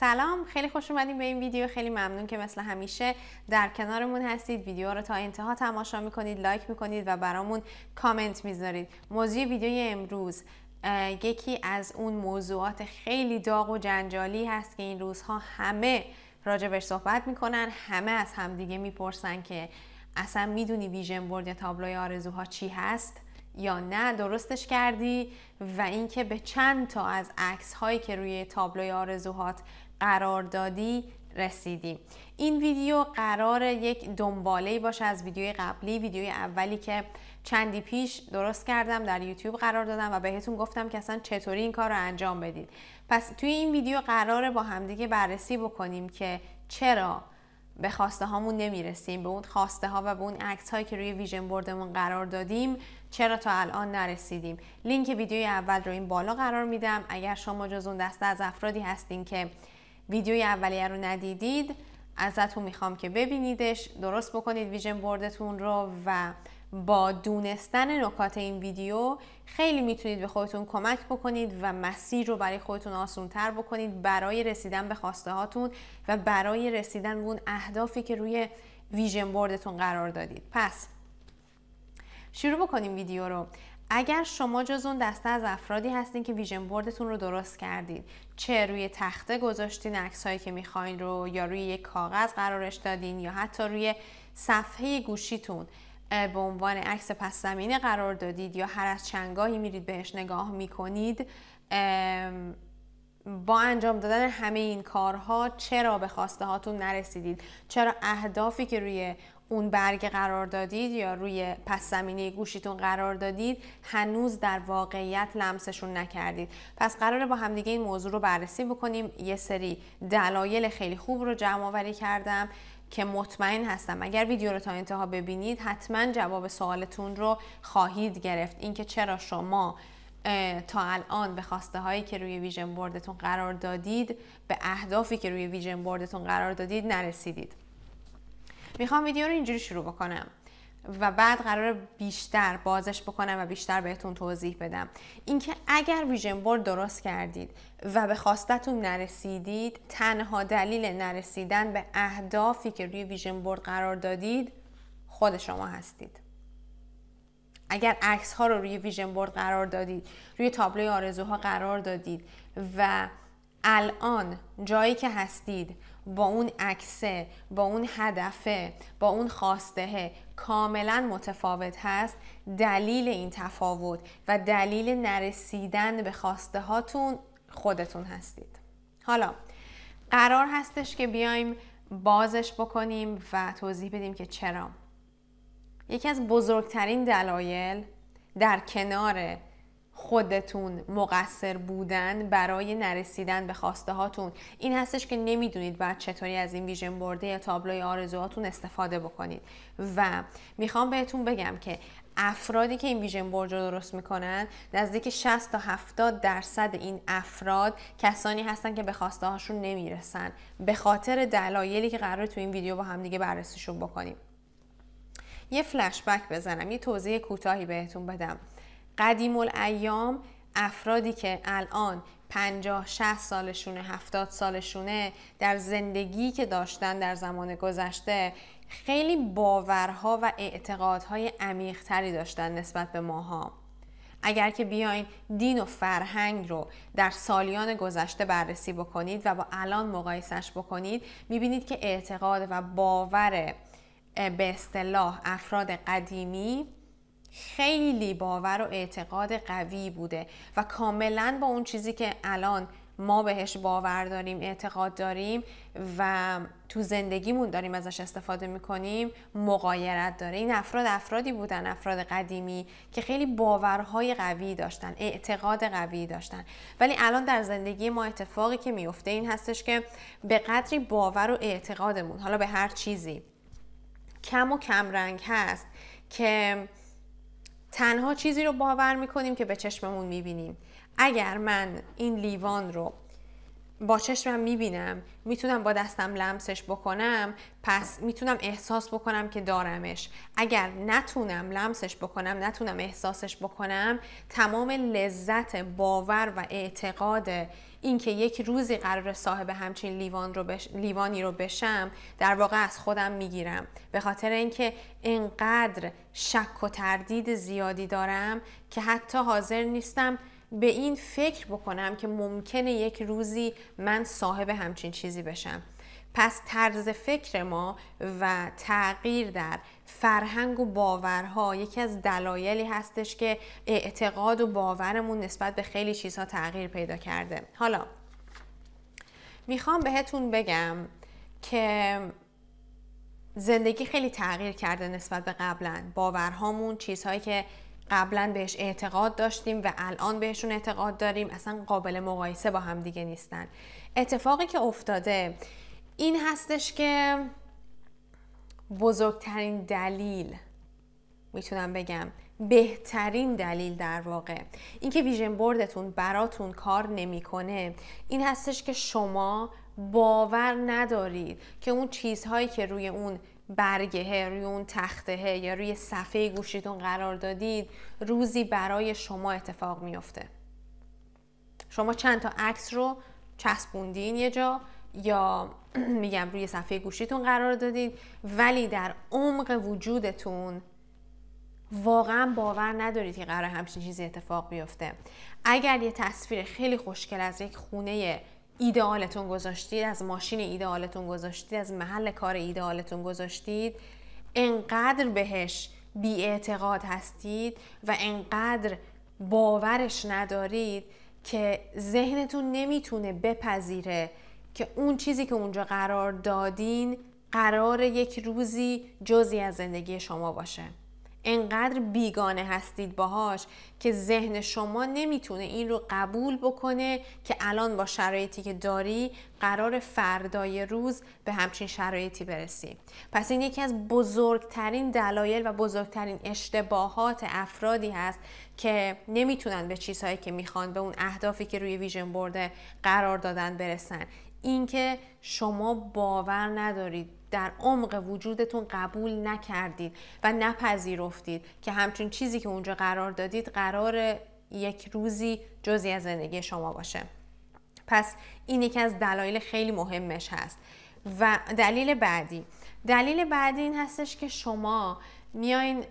سلام خیلی خوش اومدین به این ویدیو خیلی ممنون که مثل همیشه در کنارمون هستید ویدیو رو تا انتها تماشا میکنید لایک میکنید و برامون کامنت میذارید موضوع ویدیوی امروز یکی از اون موضوعات خیلی داغ و جنجالی هست که این روزها همه راجبش صحبت میکنن همه از همدیگه میپرسن که اصلا میدونی ویژن بورد یا تابلوی آرزوها چی هست یا نه درستش کردی و اینکه به چند تا از عکس هایی که روی تابلوی آرزوهات دادی رسیدیم این ویدیو قرار یک دنباله باشه از ویدیوی قبلی ویدیوی اولی که چندی پیش درست کردم در یوتیوب قرار دادم و بهتون گفتم که اصلا چطوری این کار رو انجام بدید پس توی این ویدیو قراره با همدیگه بررسی بکنیم که چرا به خواسته هامون نمیرسیم به اون خواسته ها و به اون عکس هایی که روی ویژن بردمون قرار دادیم چرا تا الان نرسیدیم لینک ویدیوی اول رو این بالا قرار میدم اگر شما جز اون دسته از افرادی هستین که ویدیوی اولیه رو ندیدید ازتون میخوام که ببینیدش درست بکنید ویژن بردتون رو و با دونستن نکات این ویدیو خیلی میتونید به خودتون کمک بکنید و مسیر رو برای خودتون تر بکنید برای رسیدن به خواسته هاتون و برای رسیدن به اون اهدافی که روی ویژن بردتون قرار دادید پس شروع بکنیم ویدیو رو اگر شما جز اون دسته از افرادی هستین که ویژن بوردتون رو درست کردید، چه روی تخته گذاشتین عکس که میخواین رو یا روی یک کاغذ قرارش دادین یا حتی روی صفحه گوشیتون به عنوان عکس پس زمینه قرار دادید یا هر از چنگاهی میرید بهش نگاه میکنید با انجام دادن همه این کارها چرا به خواسته هاتون نرسیدید چرا اهدافی که روی اون برگ قرار دادید یا روی پس زمینه گوشیتون قرار دادید هنوز در واقعیت لمسشون نکردید پس قراره با همدیگه این موضوع رو بررسی بکنیم یه سری دلایل خیلی خوب رو جمع آوری کردم که مطمئن هستم اگر ویدیو رو تا انتها ببینید حتما جواب سوالتون رو خواهید گرفت اینکه چرا شما تا الان به خواسته هایی که روی ویژن بوردتون قرار دادید به اهدافی که روی ویژن بوردتون قرار دادید نرسیدید میخوام ویدیو رو اینجوری شروع بکنم و بعد قرار بیشتر بازش بکنم و بیشتر بهتون توضیح بدم اینکه اگر ویژن بورد درست کردید و به خواستتون نرسیدید تنها دلیل نرسیدن به اهدافی که روی ویژن بورد قرار دادید خود شما هستید اگر عکس ها رو روی ویژن بورد قرار دادید روی تابلوی آرزوها قرار دادید و الان جایی که هستید با اون عکسه با اون هدفه با اون خواسته کاملا متفاوت هست دلیل این تفاوت و دلیل نرسیدن به خواسته هاتون خودتون هستید حالا قرار هستش که بیایم بازش بکنیم و توضیح بدیم که چرا یکی از بزرگترین دلایل در کنار خودتون مقصر بودن برای نرسیدن به خواسته هاتون این هستش که نمیدونید باید چطوری از این ویژن برده یا تابلوی آرزوهاتون استفاده بکنید و میخوام بهتون بگم که افرادی که این ویژن برج رو درست میکنن نزدیک 60 تا 70 درصد این افراد کسانی هستن که به خواسته هاشون نمیرسن به خاطر دلایلی که قرار تو این ویدیو با هم دیگه بررسیشون بکنیم یه فلش بک بزنم یه توضیح کوتاهی بهتون بدم قدیم الایام افرادی که الان 50 60 سالشونه 70 سالشونه در زندگی که داشتن در زمان گذشته خیلی باورها و اعتقادهای عمیقتری داشتن نسبت به ماها اگر که بیاین دین و فرهنگ رو در سالیان گذشته بررسی بکنید و با الان مقایسش بکنید میبینید که اعتقاد و باور به اصطلاح افراد قدیمی خیلی باور و اعتقاد قوی بوده و کاملا با اون چیزی که الان ما بهش باور داریم اعتقاد داریم و تو زندگیمون داریم ازش استفاده میکنیم مقایرت داره این افراد افرادی بودن افراد قدیمی که خیلی باورهای قوی داشتن اعتقاد قوی داشتن ولی الان در زندگی ما اتفاقی که میفته این هستش که به قدری باور و اعتقادمون حالا به هر چیزی کم و کم رنگ هست که تنها چیزی رو باور میکنیم که به چشممون میبینیم اگر من این لیوان رو با چشمم میبینم میتونم با دستم لمسش بکنم پس میتونم احساس بکنم که دارمش اگر نتونم لمسش بکنم نتونم احساسش بکنم تمام لذت باور و اعتقاد اینکه یک روزی قرار صاحب همچین لیوان رو لیوانی رو بشم در واقع از خودم میگیرم به خاطر اینکه انقدر شک و تردید زیادی دارم که حتی حاضر نیستم به این فکر بکنم که ممکنه یک روزی من صاحب همچین چیزی بشم پس طرز فکر ما و تغییر در فرهنگ و باورها یکی از دلایلی هستش که اعتقاد و باورمون نسبت به خیلی چیزها تغییر پیدا کرده حالا میخوام بهتون بگم که زندگی خیلی تغییر کرده نسبت به قبلا باورهامون چیزهایی که قبلا بهش اعتقاد داشتیم و الان بهشون اعتقاد داریم اصلا قابل مقایسه با هم دیگه نیستن اتفاقی که افتاده این هستش که بزرگترین دلیل میتونم بگم بهترین دلیل در واقع اینکه ویژن بوردتون براتون کار نمیکنه این هستش که شما باور ندارید که اون چیزهایی که روی اون برگه روی اون تخته یا روی صفحه گوشیتون قرار دادید روزی برای شما اتفاق میفته شما چند تا عکس رو چسبوندین یه جا یا میگم روی صفحه گوشیتون قرار دادید ولی در عمق وجودتون واقعا باور ندارید که قرار همچین چیزی اتفاق بیفته اگر یه تصویر خیلی خوشگل از یک خونه ایدئالتون گذاشتید از ماشین ایدئالتون گذاشتید از محل کار ایدئالتون گذاشتید انقدر بهش اعتقاد هستید و انقدر باورش ندارید که ذهنتون نمیتونه بپذیره که اون چیزی که اونجا قرار دادین قرار یک روزی جزی از زندگی شما باشه انقدر بیگانه هستید باهاش که ذهن شما نمیتونه این رو قبول بکنه که الان با شرایطی که داری قرار فردای روز به همچین شرایطی برسی پس این یکی از بزرگترین دلایل و بزرگترین اشتباهات افرادی هست که نمیتونن به چیزهایی که میخوان به اون اهدافی که روی ویژن برده قرار دادن برسن اینکه شما باور ندارید در عمق وجودتون قبول نکردید و نپذیرفتید که همچون چیزی که اونجا قرار دادید قرار یک روزی جزی از زندگی شما باشه پس این یکی از دلایل خیلی مهمش هست و دلیل بعدی دلیل بعدی این هستش که شما میاین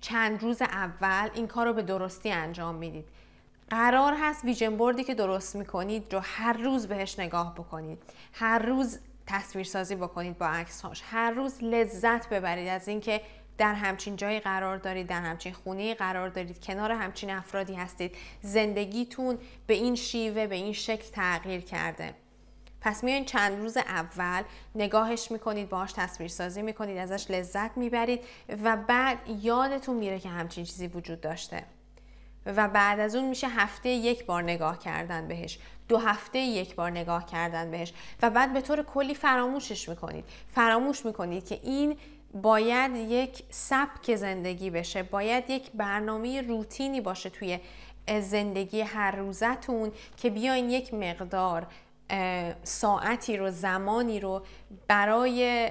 چند روز اول این کار رو به درستی انجام میدید قرار هست ویژن بوردی که درست میکنید رو هر روز بهش نگاه بکنید هر روز تصویرسازی بکنید با هاش هر روز لذت ببرید از اینکه در همچین جایی قرار دارید در همچین خونه قرار دارید کنار همچین افرادی هستید زندگیتون به این شیوه به این شکل تغییر کرده پس میایین چند روز اول نگاهش میکنید باهاش تصویرسازی میکنید ازش لذت میبرید و بعد یادتون میره که همچین چیزی وجود داشته و بعد از اون میشه هفته یک بار نگاه کردن بهش دو هفته یک بار نگاه کردن بهش و بعد به طور کلی فراموشش میکنید فراموش میکنید که این باید یک سبک زندگی بشه باید یک برنامه روتینی باشه توی زندگی هر روزتون که بیاین یک مقدار ساعتی رو زمانی رو برای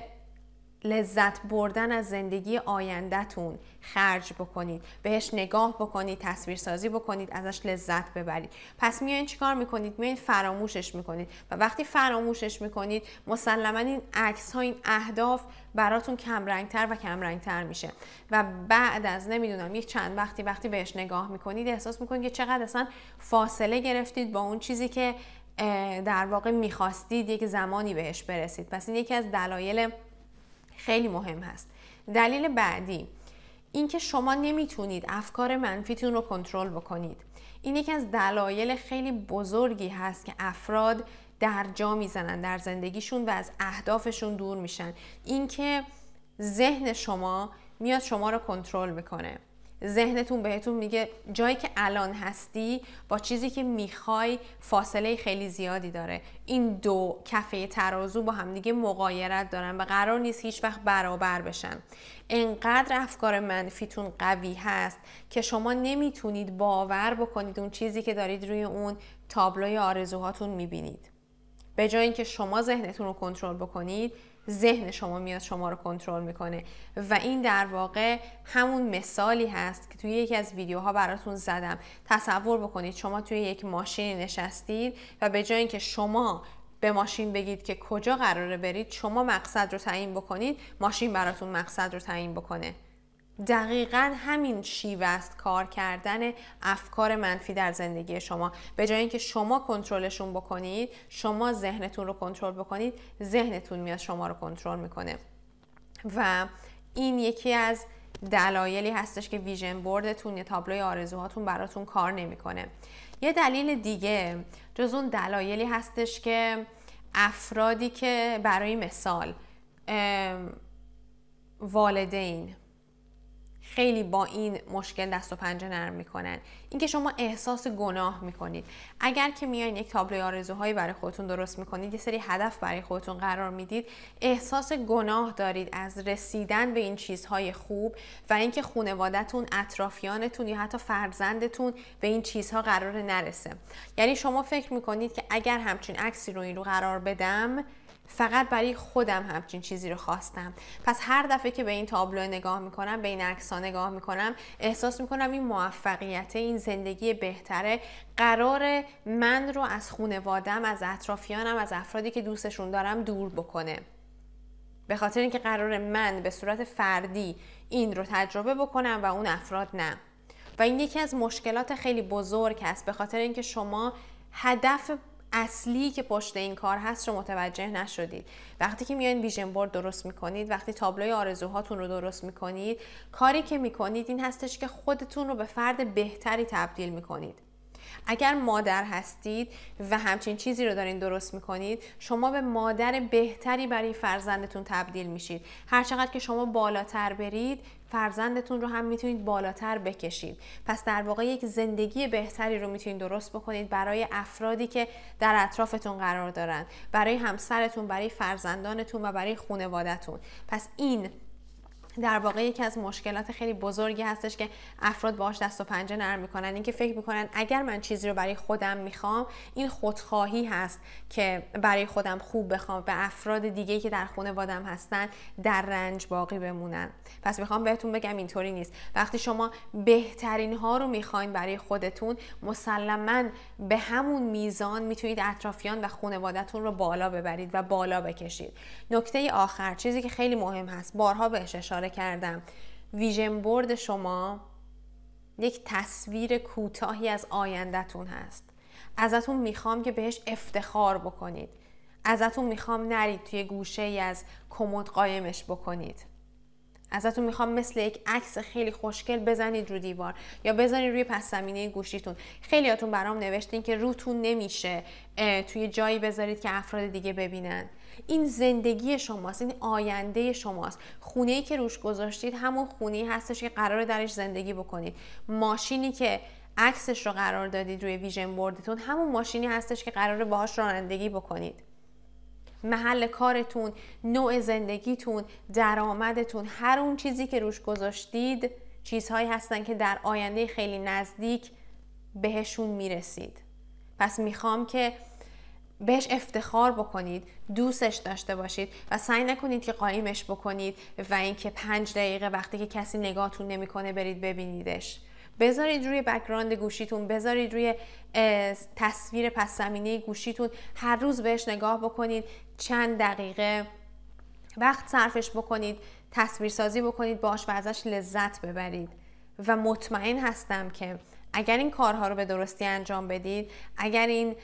لذت بردن از زندگی آیندهتون خرج بکنید بهش نگاه بکنید تصویرسازی بکنید ازش لذت ببرید پس میایین چیکار میکنید میایین فراموشش میکنید و وقتی فراموشش میکنید مسلما این عکس ها این اهداف براتون کمرنگتر و کمرنگتر میشه و بعد از نمیدونم یک چند وقتی وقتی بهش نگاه میکنید احساس میکنید که چقدر اصلا فاصله گرفتید با اون چیزی که در واقع میخواستید یک زمانی بهش برسید پس این یکی از دلایل خیلی مهم هست دلیل بعدی اینکه شما نمیتونید افکار منفیتون رو کنترل بکنید این یکی از دلایل خیلی بزرگی هست که افراد در جا میزنن در زندگیشون و از اهدافشون دور میشن اینکه ذهن شما میاد شما رو کنترل میکنه ذهنتون بهتون میگه جایی که الان هستی با چیزی که میخوای فاصله خیلی زیادی داره این دو کفه ترازو با همدیگه مقایرت دارن و قرار نیست هیچ وقت برابر بشن انقدر افکار منفیتون قوی هست که شما نمیتونید باور بکنید اون چیزی که دارید روی اون تابلوی آرزوهاتون میبینید به جای اینکه شما ذهنتون رو کنترل بکنید ذهن شما میاد شما رو کنترل میکنه و این در واقع همون مثالی هست که توی یکی از ویدیوها براتون زدم تصور بکنید شما توی یک ماشین نشستید و به جای اینکه شما به ماشین بگید که کجا قراره برید شما مقصد رو تعیین بکنید ماشین براتون مقصد رو تعیین بکنه دقیقا همین شیوه است کار کردن افکار منفی در زندگی شما به جای اینکه شما کنترلشون بکنید شما ذهنتون رو کنترل بکنید ذهنتون میاد شما رو کنترل میکنه و این یکی از دلایلی هستش که ویژن بوردتون یا تابلوی آرزوهاتون براتون کار نمیکنه یه دلیل دیگه جز اون دلایلی هستش که افرادی که برای مثال والدین خیلی با این مشکل دست و پنجه نرم میکنن اینکه شما احساس گناه میکنید اگر که میایین یک تابلوی آرزوهایی برای خودتون درست میکنید یه سری هدف برای خودتون قرار میدید احساس گناه دارید از رسیدن به این چیزهای خوب و اینکه خونوادتون اطرافیانتون یا حتی فرزندتون به این چیزها قرار نرسه یعنی شما فکر میکنید که اگر همچین عکسی رو این رو قرار بدم فقط برای خودم همچین چیزی رو خواستم پس هر دفعه که به این تابلو نگاه میکنم به این عکس نگاه میکنم احساس میکنم این موفقیت این زندگی بهتره قرار من رو از خونوادم از اطرافیانم از افرادی که دوستشون دارم دور بکنه به خاطر اینکه قرار من به صورت فردی این رو تجربه بکنم و اون افراد نه و این یکی از مشکلات خیلی بزرگ است به خاطر اینکه شما هدف اصلی که پشت این کار هست رو متوجه نشدید وقتی که میاین ویژن بورد درست میکنید وقتی تابلوی آرزوهاتون رو درست میکنید کاری که میکنید این هستش که خودتون رو به فرد بهتری تبدیل میکنید اگر مادر هستید و همچین چیزی رو دارین درست میکنید شما به مادر بهتری برای فرزندتون تبدیل میشید هرچقدر که شما بالاتر برید فرزندتون رو هم میتونید بالاتر بکشید پس در واقع یک زندگی بهتری رو میتونید درست بکنید برای افرادی که در اطرافتون قرار دارن برای همسرتون برای فرزندانتون و برای خانوادهتون پس این در واقع یکی از مشکلات خیلی بزرگی هستش که افراد باش دست و پنجه نرم میکنن اینکه فکر میکنن اگر من چیزی رو برای خودم میخوام این خودخواهی هست که برای خودم خوب بخوام به افراد دیگه که در وادم هستن در رنج باقی بمونن پس میخوام بهتون بگم اینطوری نیست وقتی شما بهترین ها رو میخواین برای خودتون مسلما به همون میزان میتونید اطرافیان و خونوادهتون رو بالا ببرید و بالا بکشید نکته آخر چیزی که خیلی مهم هست بارها بهش اشاره کردم ویژن بورد شما یک تصویر کوتاهی از آیندهتون هست ازتون میخوام که بهش افتخار بکنید ازتون میخوام نرید توی گوشه ای از کمد قایمش بکنید ازتون میخوام مثل یک عکس خیلی خوشگل بزنید رو دیوار یا بزنید روی پس زمینه گوشیتون خیلیاتون برام نوشتین که روتون نمیشه توی جایی بذارید که افراد دیگه ببینن این زندگی شماست این آینده شماست خونه ای که روش گذاشتید همون خونه هستش که قرار درش زندگی بکنید ماشینی که عکسش رو قرار دادید روی ویژن بوردتون همون ماشینی هستش که قراره باهاش رانندگی بکنید محل کارتون، نوع زندگیتون، درآمدتون، هر اون چیزی که روش گذاشتید چیزهایی هستن که در آینده خیلی نزدیک بهشون میرسید. پس میخوام که بهش افتخار بکنید دوستش داشته باشید و سعی نکنید که قایمش بکنید و اینکه پنج دقیقه وقتی که کسی نگاهتون نمیکنه برید ببینیدش بذارید روی بکراند گوشیتون بذارید روی تصویر پس زمینه گوشیتون هر روز بهش نگاه بکنید چند دقیقه وقت صرفش بکنید تصویرسازی بکنید باش و ازش لذت ببرید و مطمئن هستم که اگر این کارها رو به درستی انجام بدید اگر این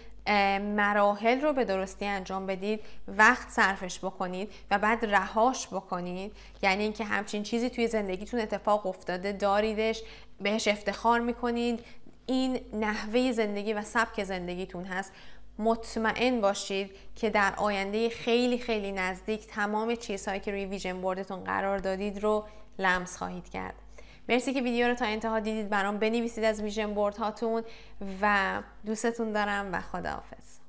مراحل رو به درستی انجام بدید وقت صرفش بکنید و بعد رهاش بکنید یعنی اینکه همچین چیزی توی زندگیتون اتفاق افتاده داریدش بهش افتخار میکنید این نحوه زندگی و سبک زندگیتون هست مطمئن باشید که در آینده خیلی خیلی نزدیک تمام چیزهایی که روی ویژن بوردتون قرار دادید رو لمس خواهید کرد مرسی که ویدیو رو تا انتها دیدید برام بنویسید از ویژن بورد هاتون و دوستتون دارم و خداحافظ